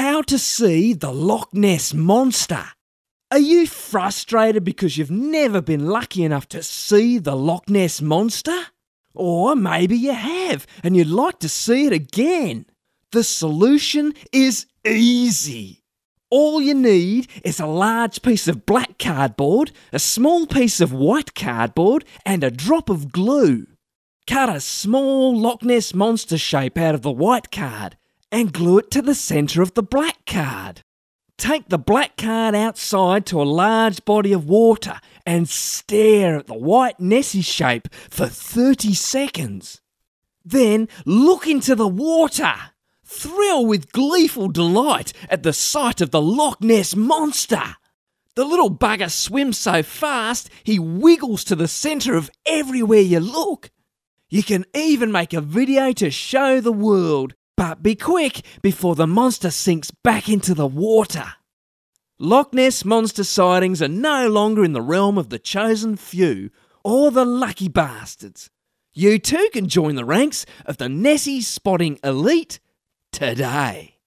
How to see the Loch Ness Monster. Are you frustrated because you've never been lucky enough to see the Loch Ness Monster? Or maybe you have and you'd like to see it again. The solution is easy. All you need is a large piece of black cardboard, a small piece of white cardboard, and a drop of glue. Cut a small Loch Ness monster shape out of the white card and glue it to the centre of the black card. Take the black card outside to a large body of water and stare at the white Nessie shape for 30 seconds. Then look into the water. Thrill with gleeful delight at the sight of the Loch Ness monster. The little bugger swims so fast he wiggles to the centre of everywhere you look. You can even make a video to show the world but be quick before the monster sinks back into the water. Loch Ness monster sightings are no longer in the realm of the chosen few or the lucky bastards. You too can join the ranks of the Nessie spotting elite today.